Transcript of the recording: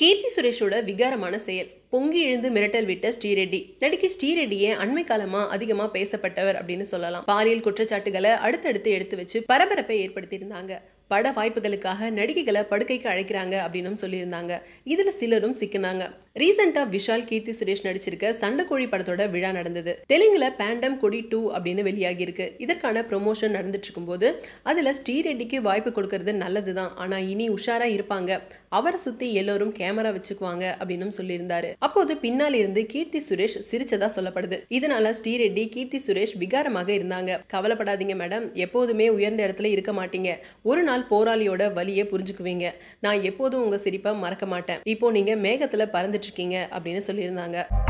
கீர்த்தி சுரேஷோட விகாரமான செயல் பொங்கி எழுந்து மிரட்டல் விட்ட ஸ்ரீரெட்டி நடிகை ஸ்ரீரெட்டியே அண்மை காலமா அதிகமா பேசப்பட்டவர் அப்படின்னு சொல்லலாம் பாலியல் குற்றச்சாட்டுகளை அடுத்தடுத்து எடுத்து வச்சு பரபரப்பை ஏற்படுத்தியிருந்தாங்க பட வாய்ப்புகளுக்காக நடிகைகளை படுக்கைக்கு அழைக்கிறாங்க அப்படின்னு சொல்லியிருந்தாங்க இதில் சிலரும் சிக்கினாங்க ரீசெண்டா விஷால் கீர்த்தி சுரேஷ் நடிச்சிருக்க சண்டக்கோழி படத்தோட விழா நடந்தது தெலுங்குல பேண்டம் கொடி டூ அப்படின்னு வெளியாகியிருக்கு இதற்கான ப்ரொமோஷன் நடந்துட்டு இருக்கும்போது அதில் ஸ்ரீரெட்டிக்கு வாய்ப்பு கொடுக்கறது நல்லது தான் ஆனால் இனி உஷாராக இருப்பாங்க அவரை சுற்றி எல்லோரும் கேமரா வச்சுக்குவாங்க அப்படின்னு சொல்லியிருந்தாரு அப்போது பின்னால் இருந்து கீர்த்தி சுரேஷ் சிரிச்சதா சொல்லப்படுது இதனால ஸ்ரீரெட்டி கீர்த்தி சுரேஷ் விகாரமாக இருந்தாங்க கவலைப்படாதீங்க மேடம் எப்போதுமே உயர்ந்த இடத்துல இருக்க மாட்டீங்க ஒரு நாள் போராளியோட வழியை புரிஞ்சுக்குவீங்க நான் எப்போதும் உங்க சிரிப்பை மறக்க மாட்டேன் இப்போ நீங்க மேகத்துல பறந்துட்டு இருக்கீங்க அப்படின்னு சொல்லியிருந்தாங்க